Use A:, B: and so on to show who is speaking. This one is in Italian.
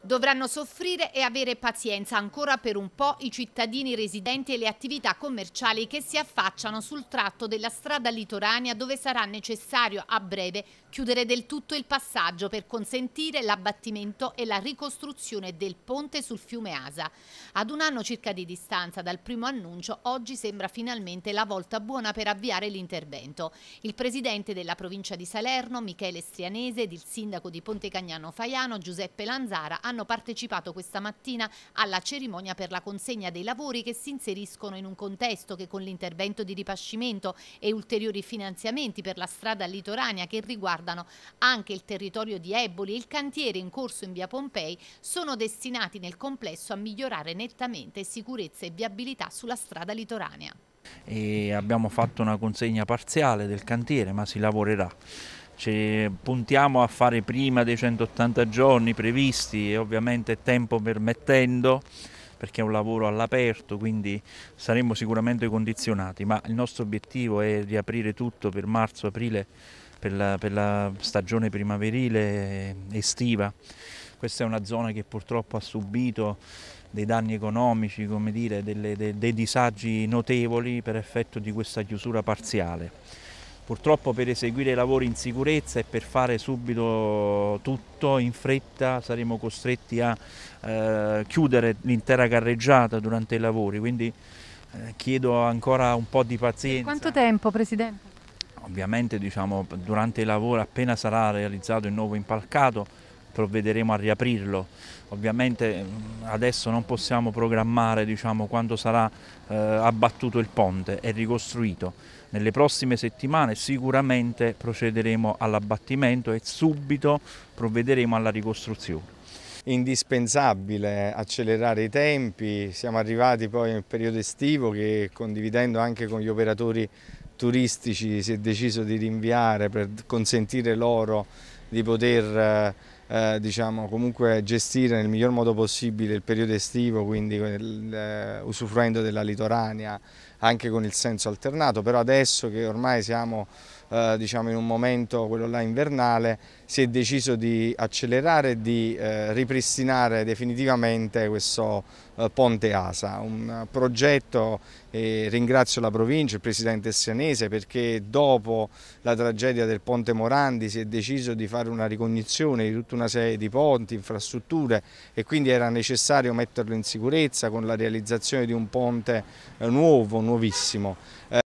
A: Dovranno soffrire e avere pazienza ancora per un po' i cittadini residenti e le attività commerciali che si affacciano sul tratto della strada litoranea dove sarà necessario a breve chiudere del tutto il passaggio per consentire l'abbattimento e la ricostruzione del ponte sul fiume Asa. Ad un anno circa di distanza dal primo annuncio, oggi sembra finalmente la volta buona per avviare l'intervento. Il presidente della provincia di Salerno, Michele Strianese ed il sindaco di Ponte Cagnano Faiano, Giuseppe Lanzara, hanno partecipato questa mattina alla cerimonia per la consegna dei lavori che si inseriscono in un contesto che con l'intervento di ripascimento e ulteriori finanziamenti per la strada litoranea che riguardano anche il territorio di Eboli e il cantiere in corso in via Pompei sono destinati nel complesso a migliorare nettamente sicurezza e viabilità sulla strada litoranea.
B: E abbiamo fatto una consegna parziale del cantiere ma si lavorerà. Ci puntiamo a fare prima dei 180 giorni previsti e ovviamente tempo permettendo perché è un lavoro all'aperto, quindi saremmo sicuramente condizionati, ma il nostro obiettivo è riaprire tutto per marzo, aprile, per la, per la stagione primaverile estiva. Questa è una zona che purtroppo ha subito dei danni economici, dire, delle, dei, dei disagi notevoli per effetto di questa chiusura parziale. Purtroppo per eseguire i lavori in sicurezza e per fare subito tutto in fretta saremo costretti a eh, chiudere l'intera carreggiata durante i lavori, quindi eh, chiedo ancora un po' di pazienza. Per
A: quanto tempo Presidente?
B: Ovviamente diciamo, durante i lavori appena sarà realizzato il nuovo impalcato provvederemo a riaprirlo. Ovviamente mm, adesso non possiamo programmare diciamo, quando sarà eh, abbattuto il ponte e ricostruito nelle prossime settimane sicuramente procederemo all'abbattimento e subito provvederemo alla ricostruzione
C: indispensabile accelerare i tempi, siamo arrivati poi nel periodo estivo che condividendo anche con gli operatori turistici si è deciso di rinviare per consentire loro di poter eh, eh diciamo, comunque gestire nel miglior modo possibile il periodo estivo, quindi eh, usufruendo della litorania, anche con il senso alternato, però adesso che ormai siamo eh, diciamo in un momento, quello là invernale, si è deciso di accelerare e di eh, ripristinare definitivamente questo eh, Ponte Asa, un progetto, e ringrazio la provincia, il presidente Sianese, perché dopo la tragedia del Ponte Morandi si è deciso di fare una ricognizione di tutta una serie di ponti, infrastrutture e quindi era necessario metterlo in sicurezza con la realizzazione di un ponte eh, nuovo, nuovissimo. Eh,